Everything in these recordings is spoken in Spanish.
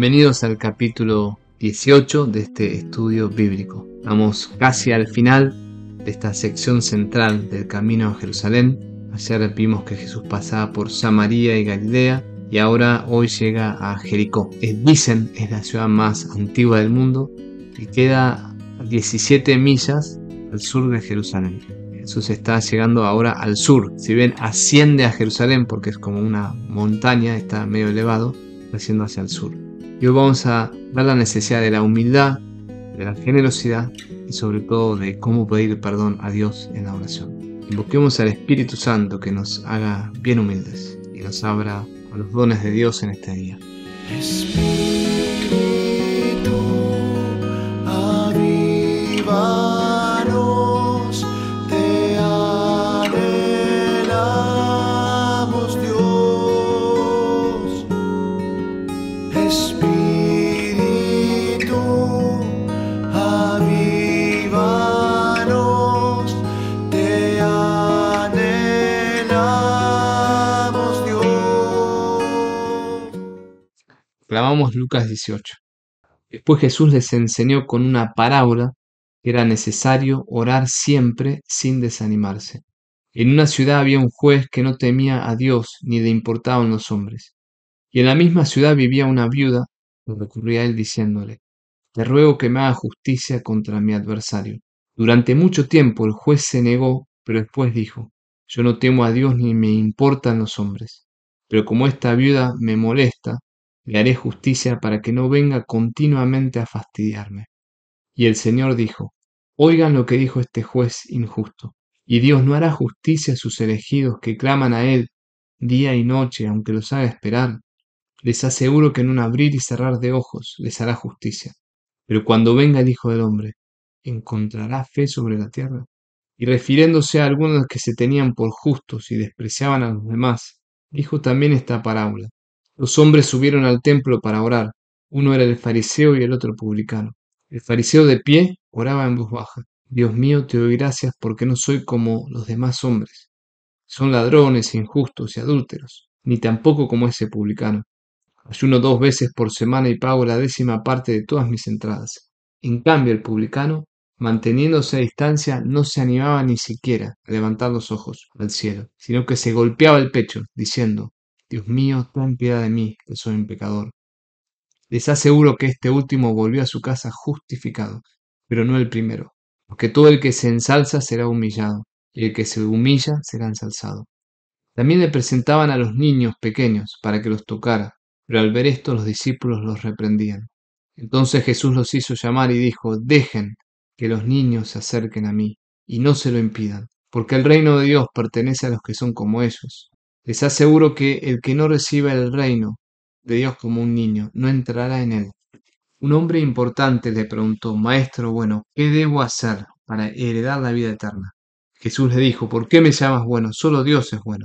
Bienvenidos al capítulo 18 de este estudio bíblico. Vamos casi al final de esta sección central del camino a Jerusalén. Ayer vimos que Jesús pasaba por Samaria y Galilea y ahora hoy llega a Jericó. Eh, dicen es la ciudad más antigua del mundo y queda a 17 millas al sur de Jerusalén. Jesús está llegando ahora al sur. Si bien asciende a Jerusalén porque es como una montaña, está medio elevado, hacia el sur. Y hoy vamos a dar la necesidad de la humildad, de la generosidad y sobre todo de cómo pedir perdón a Dios en la oración. Invoquemos al Espíritu Santo que nos haga bien humildes y nos abra a los dones de Dios en este día. Espíritu, Lucas 18. Después Jesús les enseñó con una parábola que era necesario orar siempre sin desanimarse. En una ciudad había un juez que no temía a Dios ni le importaban los hombres. Y en la misma ciudad vivía una viuda, lo recurría él diciéndole, Te ruego que me haga justicia contra mi adversario. Durante mucho tiempo el juez se negó, pero después dijo, Yo no temo a Dios ni me importan los hombres. Pero como esta viuda me molesta, le haré justicia para que no venga continuamente a fastidiarme. Y el Señor dijo, Oigan lo que dijo este juez injusto, y Dios no hará justicia a sus elegidos que claman a Él día y noche, aunque los haga esperar. Les aseguro que en un abrir y cerrar de ojos les hará justicia. Pero cuando venga el Hijo del Hombre, ¿encontrará fe sobre la tierra? Y refiriéndose a algunos que se tenían por justos y despreciaban a los demás, dijo también esta parábola. Los hombres subieron al templo para orar. Uno era el fariseo y el otro publicano. El fariseo de pie oraba en voz baja. Dios mío, te doy gracias porque no soy como los demás hombres. Son ladrones, injustos y adúlteros, ni tampoco como ese publicano. Ayuno dos veces por semana y pago la décima parte de todas mis entradas. En cambio, el publicano, manteniéndose a distancia, no se animaba ni siquiera a levantar los ojos al cielo, sino que se golpeaba el pecho, diciendo, Dios mío, ten piedad de mí, que soy un pecador. Les aseguro que este último volvió a su casa justificado, pero no el primero, porque todo el que se ensalza será humillado, y el que se humilla será ensalzado. También le presentaban a los niños pequeños para que los tocara, pero al ver esto los discípulos los reprendían. Entonces Jesús los hizo llamar y dijo, Dejen que los niños se acerquen a mí, y no se lo impidan, porque el reino de Dios pertenece a los que son como ellos. Les aseguro que el que no reciba el reino de Dios como un niño no entrará en él. Un hombre importante le preguntó, Maestro bueno, ¿qué debo hacer para heredar la vida eterna? Jesús le dijo, ¿por qué me llamas bueno? Solo Dios es bueno.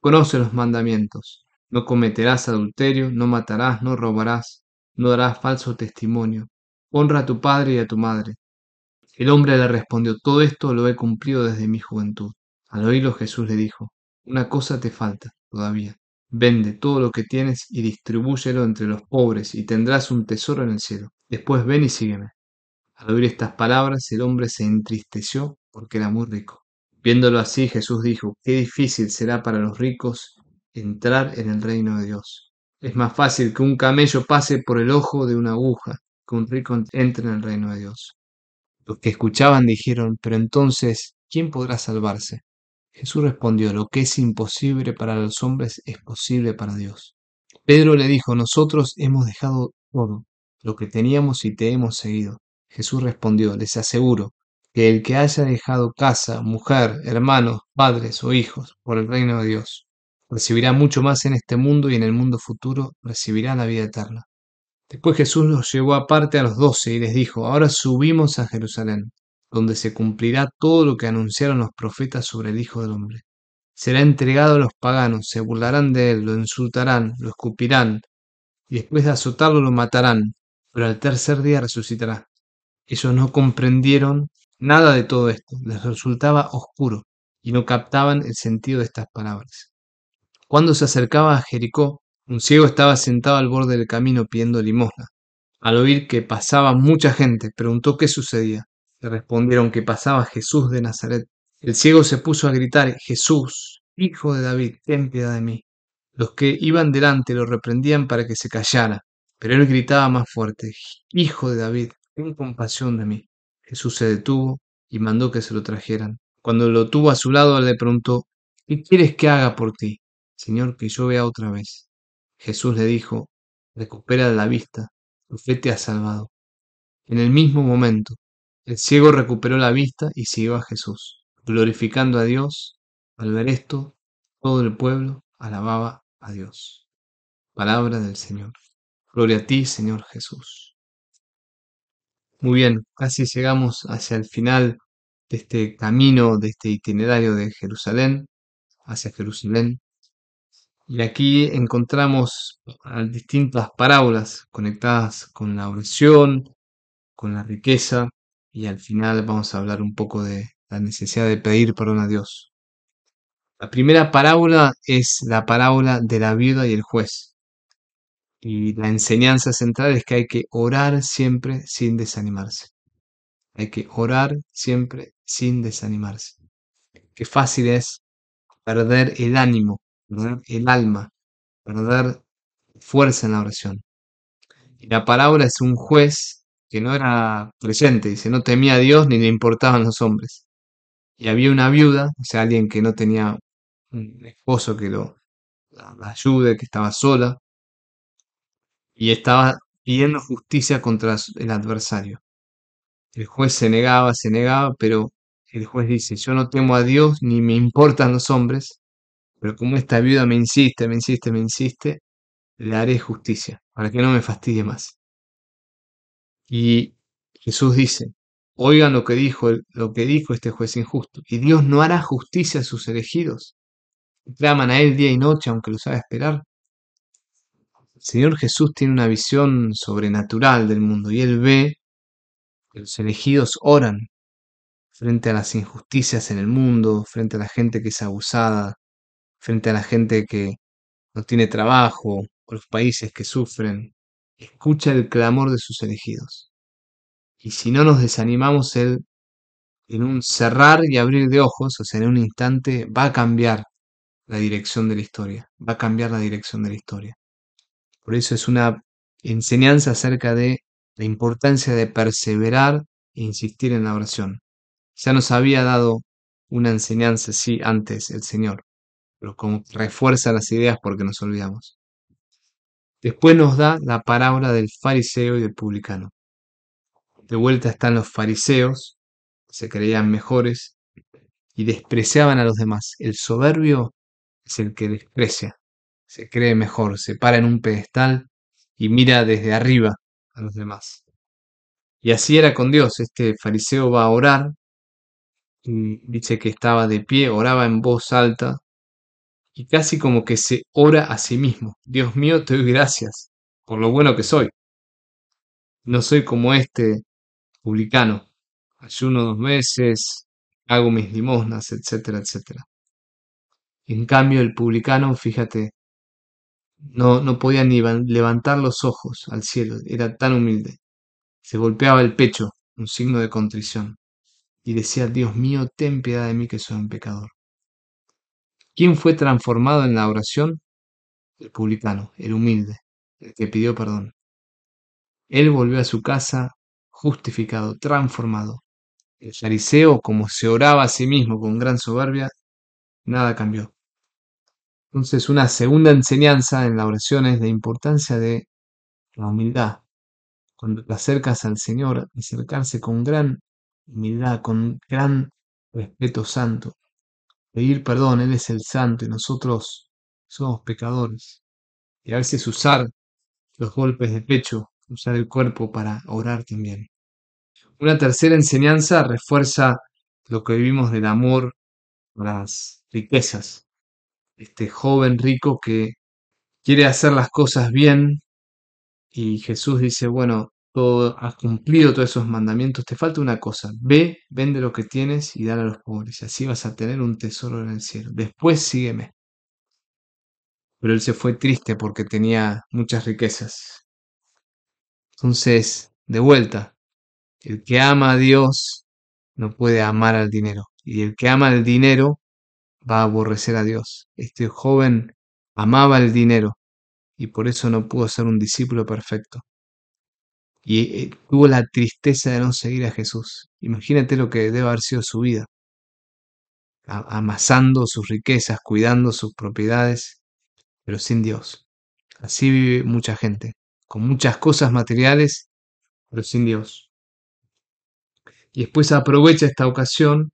Conoce los mandamientos. No cometerás adulterio, no matarás, no robarás, no darás falso testimonio. Honra a tu padre y a tu madre. El hombre le respondió, todo esto lo he cumplido desde mi juventud. Al oírlo Jesús le dijo, una cosa te falta todavía. Vende todo lo que tienes y distribúyelo entre los pobres y tendrás un tesoro en el cielo. Después ven y sígueme. Al oír estas palabras el hombre se entristeció porque era muy rico. Viéndolo así, Jesús dijo, qué difícil será para los ricos entrar en el reino de Dios. Es más fácil que un camello pase por el ojo de una aguja que un rico entre en el reino de Dios. Los que escuchaban dijeron, pero entonces, ¿quién podrá salvarse? Jesús respondió, lo que es imposible para los hombres es posible para Dios. Pedro le dijo, nosotros hemos dejado todo lo que teníamos y te hemos seguido. Jesús respondió, les aseguro que el que haya dejado casa, mujer, hermanos, padres o hijos por el reino de Dios, recibirá mucho más en este mundo y en el mundo futuro recibirá la vida eterna. Después Jesús los llevó aparte a los doce y les dijo, ahora subimos a Jerusalén donde se cumplirá todo lo que anunciaron los profetas sobre el Hijo del Hombre. Será entregado a los paganos, se burlarán de él, lo insultarán, lo escupirán, y después de azotarlo lo matarán, pero al tercer día resucitará. Ellos no comprendieron nada de todo esto, les resultaba oscuro, y no captaban el sentido de estas palabras. Cuando se acercaba a Jericó, un ciego estaba sentado al borde del camino pidiendo limosna. Al oír que pasaba mucha gente, preguntó qué sucedía. Le respondieron que pasaba Jesús de Nazaret. El ciego se puso a gritar, Jesús, hijo de David, ten piedad de mí. Los que iban delante lo reprendían para que se callara, pero él gritaba más fuerte, Hijo de David, ten compasión de mí. Jesús se detuvo y mandó que se lo trajeran. Cuando lo tuvo a su lado le preguntó, ¿qué quieres que haga por ti? Señor, que yo vea otra vez. Jesús le dijo, recupera la vista, tu fe te ha salvado. En el mismo momento el ciego recuperó la vista y siguió a Jesús, glorificando a Dios. Al ver esto, todo el pueblo alababa a Dios. Palabra del Señor. Gloria a ti, Señor Jesús. Muy bien, casi llegamos hacia el final de este camino, de este itinerario de Jerusalén, hacia Jerusalén. Y aquí encontramos distintas parábolas conectadas con la oración, con la riqueza, y al final vamos a hablar un poco de la necesidad de pedir perdón a Dios. La primera parábola es la parábola de la viuda y el juez. Y la enseñanza central es que hay que orar siempre sin desanimarse. Hay que orar siempre sin desanimarse. Qué fácil es perder el ánimo, el alma, perder fuerza en la oración. Y la parábola es un juez que no era creyente, dice, no temía a Dios ni le importaban los hombres. Y había una viuda, o sea, alguien que no tenía un esposo que lo la ayude, que estaba sola, y estaba pidiendo justicia contra el adversario. El juez se negaba, se negaba, pero el juez dice, yo no temo a Dios ni me importan los hombres, pero como esta viuda me insiste, me insiste, me insiste, le haré justicia, para que no me fastidie más. Y Jesús dice, oigan lo que dijo, lo que dijo este juez injusto, y Dios no hará justicia a sus elegidos. Claman a Él día y noche, aunque lo haga esperar. El Señor Jesús tiene una visión sobrenatural del mundo y Él ve que los elegidos oran frente a las injusticias en el mundo, frente a la gente que es abusada, frente a la gente que no tiene trabajo, o los países que sufren, escucha el clamor de sus elegidos. Y si no nos desanimamos, Él, en un cerrar y abrir de ojos, o sea, en un instante, va a cambiar la dirección de la historia, va a cambiar la dirección de la historia. Por eso es una enseñanza acerca de la importancia de perseverar e insistir en la oración. Ya nos había dado una enseñanza, sí, antes el Señor, pero como refuerza las ideas porque nos olvidamos. Después nos da la parábola del fariseo y del publicano. De vuelta están los fariseos, se creían mejores y despreciaban a los demás. El soberbio es el que desprecia, se cree mejor, se para en un pedestal y mira desde arriba a los demás. Y así era con Dios. Este fariseo va a orar y dice que estaba de pie, oraba en voz alta, y casi como que se ora a sí mismo. Dios mío, te doy gracias por lo bueno que soy. No soy como este publicano. Ayuno dos meses, hago mis limosnas, etcétera, etcétera. En cambio, el publicano, fíjate, no, no podía ni levantar los ojos al cielo, era tan humilde. Se golpeaba el pecho, un signo de contrición, y decía, Dios mío, ten piedad de mí que soy un pecador. ¿Quién fue transformado en la oración? El publicano, el humilde, el que pidió perdón. Él volvió a su casa justificado, transformado. El fariseo, como se oraba a sí mismo con gran soberbia, nada cambió. Entonces, una segunda enseñanza en la oración es la importancia de la humildad. Cuando te acercas al Señor, acercarse con gran humildad, con gran respeto santo pedir perdón, Él es el santo y nosotros somos pecadores. Y a veces usar los golpes de pecho, usar el cuerpo para orar también. Una tercera enseñanza refuerza lo que vivimos del amor, las riquezas. Este joven rico que quiere hacer las cosas bien y Jesús dice, bueno, has cumplido todos esos mandamientos, te falta una cosa, ve, vende lo que tienes y dale a los pobres, y así vas a tener un tesoro en el cielo. Después sígueme. Pero él se fue triste porque tenía muchas riquezas. Entonces, de vuelta, el que ama a Dios no puede amar al dinero, y el que ama al dinero va a aborrecer a Dios. Este joven amaba el dinero, y por eso no pudo ser un discípulo perfecto y tuvo eh, la tristeza de no seguir a Jesús. Imagínate lo que debe haber sido su vida, amasando sus riquezas, cuidando sus propiedades, pero sin Dios. Así vive mucha gente, con muchas cosas materiales, pero sin Dios. Y después aprovecha esta ocasión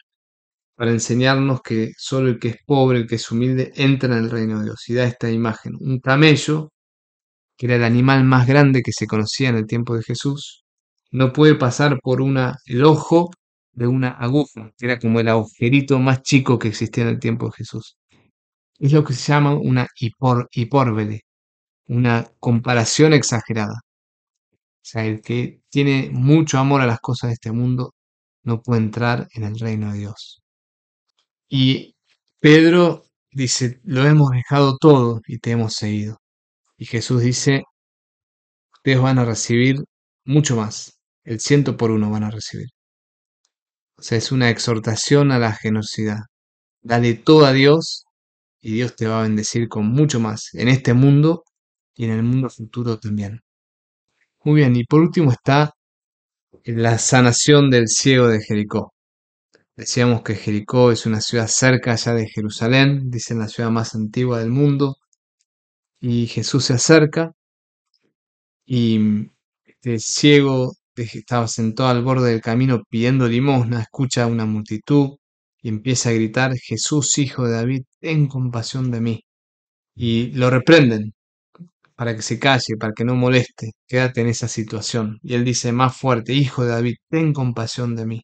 para enseñarnos que solo el que es pobre, el que es humilde, entra en el reino de Dios. Y da esta imagen, un camello que era el animal más grande que se conocía en el tiempo de Jesús, no puede pasar por una, el ojo de una aguja, que era como el agujerito más chico que existía en el tiempo de Jesús. Es lo que se llama una hipórbele, una comparación exagerada. O sea, el que tiene mucho amor a las cosas de este mundo no puede entrar en el reino de Dios. Y Pedro dice, lo hemos dejado todo y te hemos seguido. Y Jesús dice, ustedes van a recibir mucho más, el ciento por uno van a recibir. O sea, es una exhortación a la generosidad. Dale todo a Dios y Dios te va a bendecir con mucho más en este mundo y en el mundo futuro también. Muy bien, y por último está la sanación del ciego de Jericó. Decíamos que Jericó es una ciudad cerca ya de Jerusalén, dicen la ciudad más antigua del mundo, y Jesús se acerca y este ciego este, estaba sentado al borde del camino pidiendo limosna, escucha a una multitud y empieza a gritar, Jesús, hijo de David, ten compasión de mí. Y lo reprenden para que se calle, para que no moleste, quédate en esa situación. Y él dice más fuerte, hijo de David, ten compasión de mí.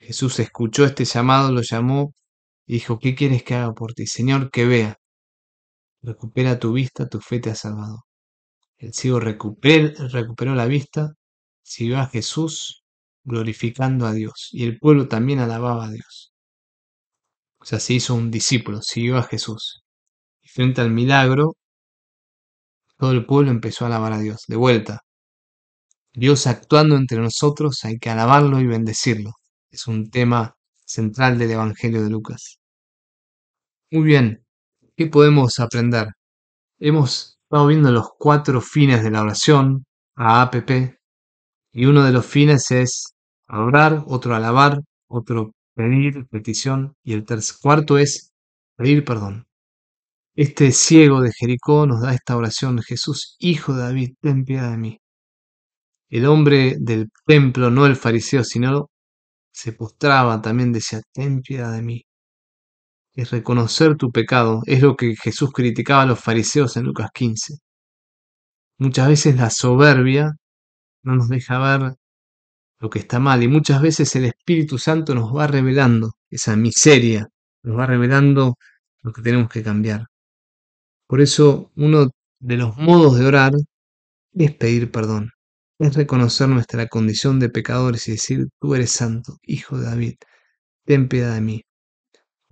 Jesús escuchó este llamado, lo llamó y dijo, ¿qué quieres que haga por ti? Señor, que vea. Recupera tu vista, tu fe te ha salvado. El ciego recuperó, la vista, siguió a Jesús glorificando a Dios. Y el pueblo también alababa a Dios. O sea, se hizo un discípulo, siguió a Jesús. Y frente al milagro, todo el pueblo empezó a alabar a Dios. De vuelta, Dios actuando entre nosotros, hay que alabarlo y bendecirlo. Es un tema central del Evangelio de Lucas. Muy bien, ¿Qué podemos aprender? Hemos estado viendo los cuatro fines de la oración, a APP. y uno de los fines es adorar, otro alabar, otro pedir, petición, y el tercer, cuarto es pedir perdón. Este ciego de Jericó nos da esta oración, Jesús, hijo de David, ten piedad de mí. El hombre del templo, no el fariseo, sino se postraba también, decía, ten piedad de mí es reconocer tu pecado, es lo que Jesús criticaba a los fariseos en Lucas 15. Muchas veces la soberbia no nos deja ver lo que está mal y muchas veces el Espíritu Santo nos va revelando esa miseria, nos va revelando lo que tenemos que cambiar. Por eso uno de los modos de orar es pedir perdón, es reconocer nuestra condición de pecadores y decir, tú eres santo, hijo de David, ten piedad de mí.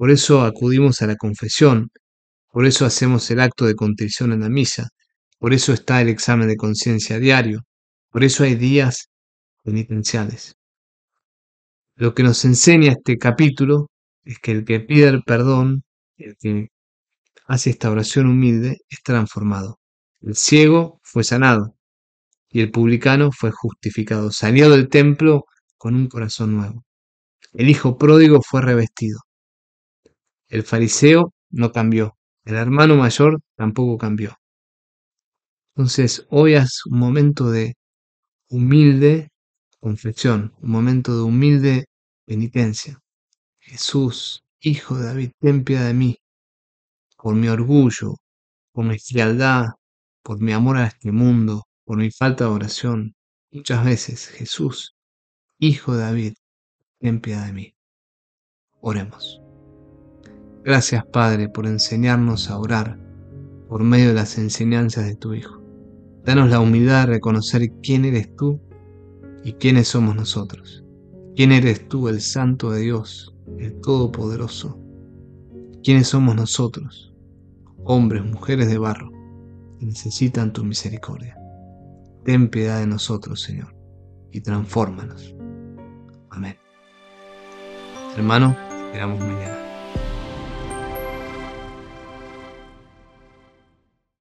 Por eso acudimos a la confesión, por eso hacemos el acto de contrición en la misa, por eso está el examen de conciencia diario, por eso hay días penitenciales. Lo que nos enseña este capítulo es que el que pide el perdón, el que hace esta oración humilde, es transformado. El ciego fue sanado y el publicano fue justificado, salió del templo con un corazón nuevo. El hijo pródigo fue revestido. El fariseo no cambió. El hermano mayor tampoco cambió. Entonces, hoy es un momento de humilde confesión, un momento de humilde penitencia. Jesús, Hijo de David, ten piedad de mí, por mi orgullo, por mi frialdad, por mi amor a este mundo, por mi falta de oración. Muchas veces, Jesús, Hijo de David, ten piedad de mí. Oremos. Gracias Padre por enseñarnos a orar por medio de las enseñanzas de tu Hijo. Danos la humildad de reconocer quién eres tú y quiénes somos nosotros. ¿Quién eres tú, el Santo de Dios, el Todopoderoso? ¿Quiénes somos nosotros, hombres, mujeres de barro, que necesitan tu misericordia? Ten piedad de nosotros, Señor, y transfórmanos. Amén. Hermano, esperamos mañana.